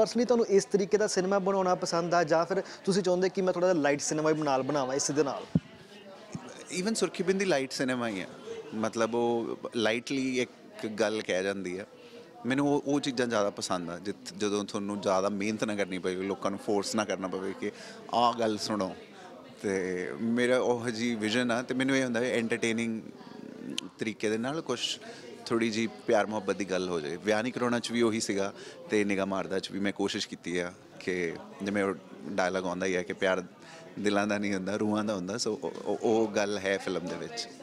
personally ਤੁਹਾਨੂੰ ਇਸ ਤਰੀਕੇ ਦਾ ਸਿਨੇਮਾ ਬਣਾਉਣਾ ਪਸੰਦ ਆ ਜਾਂ ਫਿਰ ਤੁਸੀਂ ਚਾਹੁੰਦੇ ਕਿ ਮੈਂ ਥੋੜਾ ਜਿਹਾ ਲਾਈਟ ਸਿਨੇਮਾ ਵੀ ਨਾਲ ਬਣਾਵਾਂ ਇਸ ਦੇ ਨਾਲ ਈਵਨ ਸੁਰਖੀ ਬਿੰਦੀ ਲਾਈਟ ਸਿਨੇਮਾ ਹੀ ਹੈ ਮਤਲਬ ਉਹ ਲਾਈਟਲੀ ਇੱਕ ਗੱਲ ਕਹਿ ਜਾਂਦੀ ਹੈ ਮੈਨੂੰ ਉਹ ਉਹ ਚੀਜ਼ਾਂ ਜ਼ਿਆਦਾ ਪਸੰਦ ਆ ਜਦੋਂ ਤੁਹਾਨੂੰ ਜ਼ਿਆਦਾ ਮਿਹਨਤ ਨਾ ਕਰਨੀ ਪਵੇ ਲੋਕਾਂ ਨੂੰ ਫੋਰਸ ਨਾ ਕਰਨਾ ਪਵੇ ਕਿ ਆਹ ਗੱਲ ਸੁਣੋ ਤੇ ਮੇਰਾ ਉਹ ਜੀ ਵਿਜ਼ਨ ਆ ਤੇ ਮੈਨੂੰ ਇਹ ਹੁੰਦਾ ਹੈ ਐਂਟਰਟੇਨਿੰਗ ਤਰੀਕੇ ਦੇ ਨਾਲ ਕੁਝ ਥੋੜੀ ਜੀ ਪਿਆਰ ਮੁਹੱਬਤ ਦੀ ਗੱਲ ਹੋ ਜਾਏ ਵਿਆਹ ਨਹੀਂ ਕਰਾਉਣਾ ਚ ਵੀ ਉਹੀ ਸੀਗਾ ਤੇ ਨਿਗਾ ਮਾਰਦਾ ਚ ਵੀ ਮੈਂ ਕੋਸ਼ਿਸ਼ ਕੀਤੀ ਆ ਕਿ ਜਿਵੇਂ ਉਹ ਡਾਇਲੌਗ ਆਉਂਦਾ ਹੀ ਆ ਕਿ ਪਿਆਰ ਦਿਲਾਂ ਦਾ ਨਹੀਂ ਹੁੰਦਾ ਰੂਹਾਂ ਦਾ ਹੁੰਦਾ ਸੋ ਉਹ ਗੱਲ ਹੈ ਫਿਲਮ ਦੇ ਵਿੱਚ